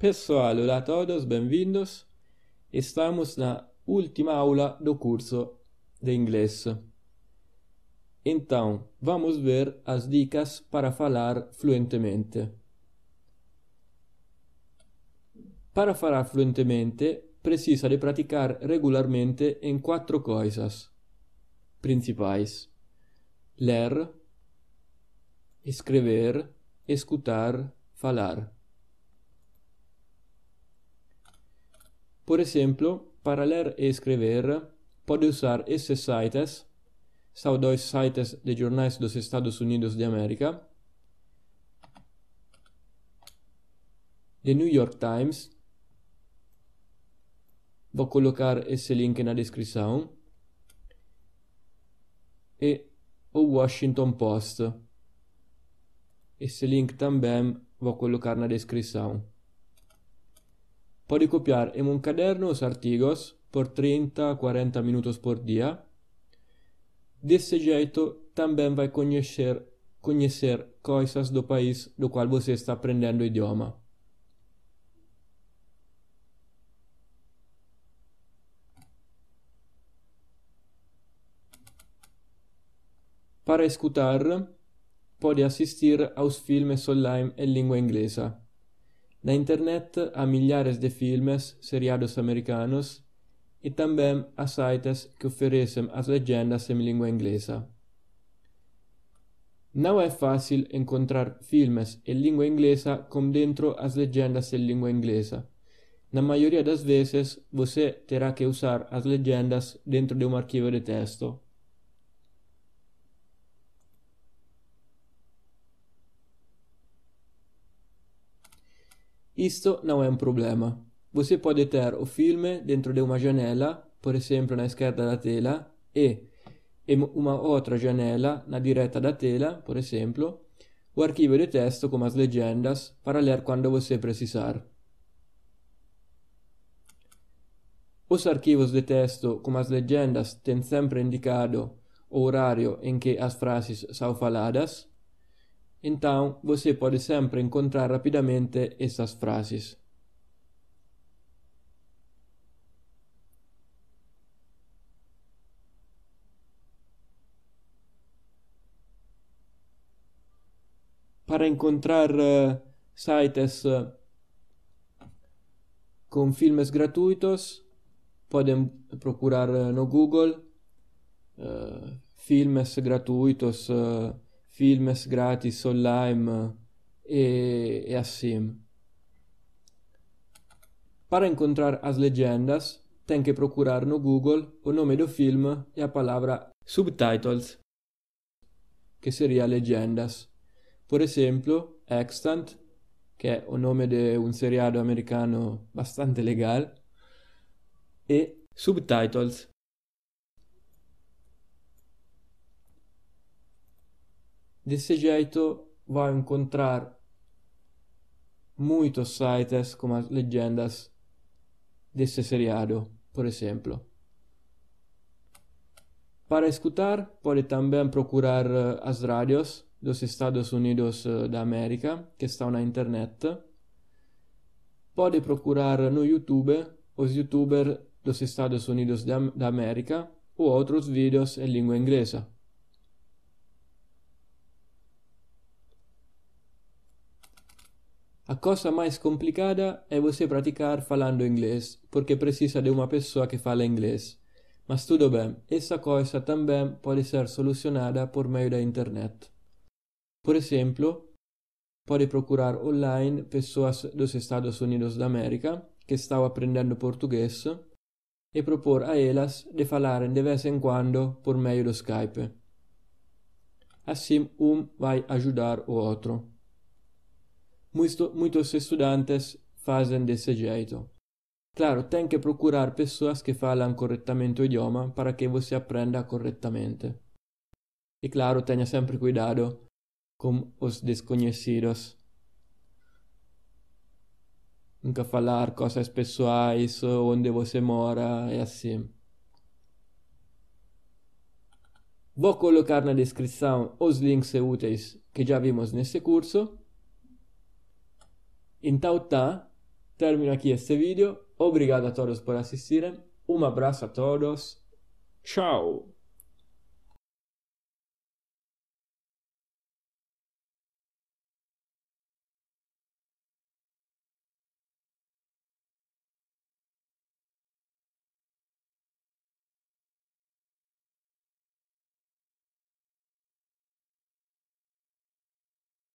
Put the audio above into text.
Pessoal, olá a todos, bem-vindos. Estamos na última aula do curso de inglês. Então, vamos ver as dicas para falar fluentemente. Para falar fluentemente, precisa de praticar regularmente em quatro coisas principais: ler, escrever, escutar, falar. Por exemplo, para ler e escrever, pode usar esses sites. São dois sites de jornais dos Estados Unidos de América. The New York Times. Vou colocar esse link na descrição. E o Washington Post. Esse link também vou colocar na descrição. Può copiare in un caderno os artigos por 30-40 minutos por dia. Desse jeito, também vai conhecer, conhecer coisas do país do qual você está aprendendo o idioma. Para escutar, pode assistir aos filmes online em língua inglesa. Na internet há milhares de filmes, seriados americanos e também há sites que oferecem as legendas em língua inglesa. Não é fácil encontrar filmes em língua inglesa com dentro as legendas em língua inglesa. Na maioria das vezes, você terá que usar as legendas dentro de um arquivo de texto. Isto não é um problema. Você pode ter o filme dentro de uma janela, por exemplo, na esquerda da tela, e uma outra janela na direita da tela, por exemplo, o arquivo de texto com as legendas para ler quando você precisar. Os arquivos de texto com as legendas têm sempre indicado o horário em que as frases são faladas, Então, você pode sempre encontrar rapidamente essas frases. Para encontrar uh, sites uh, eh, con filmes gratuitos, podem procurar uh, no Google filmes gratuitos. Filmes gratis online e, e assim. Para encontrar as legendas, tem que procurar no Google o nome do film e a palavra subtitles, que seria legendas. Por exemplo, Extant, che è o nome di un um seriado americano bastante legal, e subtitles, desse xeito vai encontrar muitos sites como as legendas desse seriado, por exemplo. Para escutar, pode também procurar eh, as rádios dos Estados Unidos eh, da América, que estão na internet. Pode procurar no YouTube os youtubers dos Estados Unidos da América ou outros vídeos em língua inglesa. A cosa mais complicada é você praticar falando inglês, porque precisa de uma pessoa que fale inglês. Mas tudo bem, essa coisa também pode ser solucionada por meio da internet. Por exemplo, pode procurar online pessoas dos Estados Unidos da América que estão aprendendo português e propor a elas de falarem de vez em quando por meio do Skype. Assim, um vai ajudar o outro. muitos estudantes fazem desse jeito. Claro, tem que procurar pessoas que falam corretamente o idioma para que você aprenda corretamente. E claro, tenha sempre cuidado com os desconhecidos. Nunca falar coisas pessoais, onde você mora e é assim. Vou colocar na descrição os links úteis que já vimos nesse curso então tá, termino aqui este vídeo. Obrigado a todos por assistirem. Um abraço a todos. Tchau!